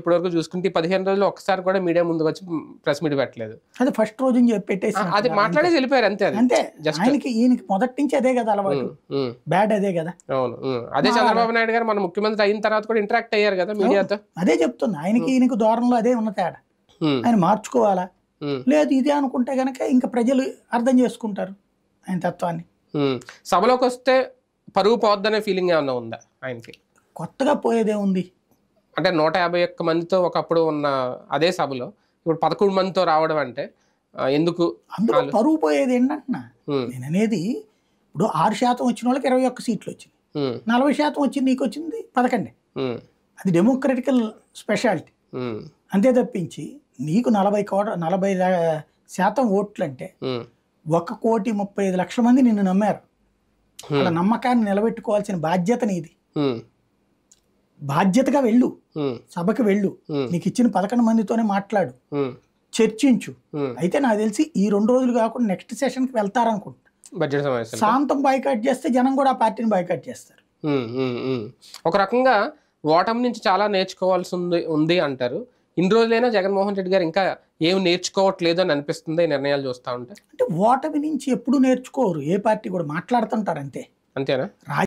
ఇప్పటివరకు వరకు చూసుకుంటే పదిహేను రోజులు ఒకసారి కూడా మీడియా ముందుకు వచ్చి ప్రెస్ మీట్ పెట్టలేదు అది ఫస్ట్ రోజు అది మాట్లాడేసి వెళ్ళిపోయారు అంతే ఆయనకి ఈయనకి మొదటి నుంచి అదే కదా అలవాటు బ్యాడ్ అదే కదా అవును అదే చంద్రబాబు నాయుడు గారు మన ముఖ్యమంత్రి అయిన తర్వాత కూడా ఇంటరాక్ట్ అయ్యారు కదా మీడియాతో అదే చెప్తుంది ఆయనకి ఈయనకి దూరంలో అదే ఉన్న తేడా ఆయన మార్చుకోవాలా లేదు ఇదే అనుకుంటే గనక ఇంకా ప్రజలు అర్థం చేసుకుంటారు ఆయన తత్వాన్ని సభలోకి వస్తే పరువు పోద్దనే ఫీలింగ్ ఏమన్నా ఉందా ఆయనకి కొత్తగా పోయేదే ఉంది అంటే నూట యాభై ఒక్క మందితో ఒకప్పుడు ఉన్న అదే సభలో ఇప్పుడు పదకొండు మందితో రావడం అంటే ఎందుకు అందులో పరువు పోయేది ఏంటంటున్నా నేను అనేది ఇప్పుడు ఆరు శాతం వచ్చిన వాళ్ళకి ఇరవై ఒక్క సీట్లు వచ్చింది నలభై శాతం వచ్చింది నీకు వచ్చింది పదకండి అది డెమోక్రటికల్ స్పెషాలిటీ అంతే తప్పించి నీకు నలభై కోట నలభై శాతం ఓట్లు అంటే ఒక కోటి ముప్పై ఐదు లక్షల మంది నిన్ను నమ్మారు అలా నమ్మకాన్ని నిలబెట్టుకోవాల్సిన బాధ్యత నీది బాధ్యతగా వెళ్ళు సభకు వెళ్ళు నీకు ఇచ్చిన పదకొండు మందితోనే మాట్లాడు చర్చించు అయితే నాకు తెలిసి ఈ రెండు రోజులు కాకుండా నెక్స్ట్ సెషన్ కి వెళ్తారనుకుంటా శాంతం బాయ్కాట్ చేస్తే జనం కూడా ఆ పార్టీని బాయ్కాట్ చేస్తారు ఒక రకంగా ఓటమి నుంచి చాలా నేర్చుకోవాల్సి ఉంది ఉంది అంటారు ఇన్ని రోజులైనా జగన్మోహన్ రెడ్డి గారు ఇంకా ఏం నేర్చుకోవట్లేదు అని అనిపిస్తుంది నిర్ణయాలు చూస్తూ ఉంటే అంటే ఓటమి నుంచి ఎప్పుడు నేర్చుకోరు ఏ పార్టీ కూడా మాట్లాడుతుంటారు అంతే అంతేనా